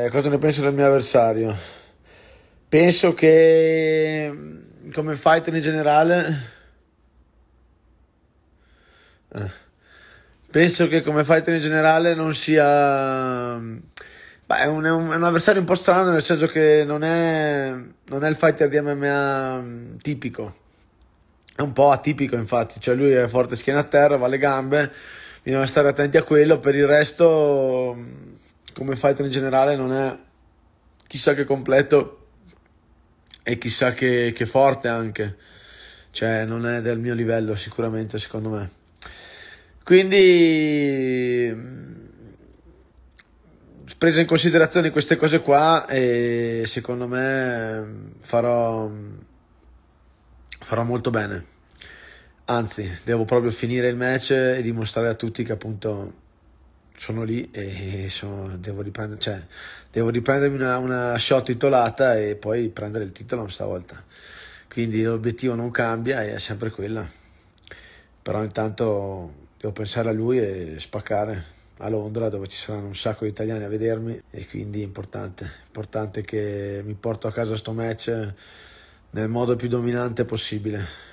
Eh, cosa ne penso del mio avversario? Penso che come fighter in generale... Eh, penso che come fighter in generale non sia... Beh, è un, è, un, avversario un po' strano nel senso che non è, non è il fighter di MMA tipico. È un po' atipico infatti, cioè lui è forte schiena a terra, va alle gambe, bisogna stare attenti a quello, per il resto mm, come fighter in generale non è chissà che completo e chissà che, che forte anche, cioè non è del mio livello sicuramente secondo me. Quindi mm, prese in considerazione queste cose qua e secondo me mm, farò, mm, farò molto bene. Anzi, devo proprio finire il match e dimostrare a tutti che appunto sono lì e sono, devo, riprendere, cioè, devo riprendermi una, una shot titolata e poi prendere il titolo stavolta. Quindi l'obiettivo non cambia e è sempre quella. Però intanto devo pensare a lui e spaccare a Londra dove ci saranno un sacco di italiani a vedermi e quindi è importante, importante che mi porto a casa sto match nel modo più dominante possibile.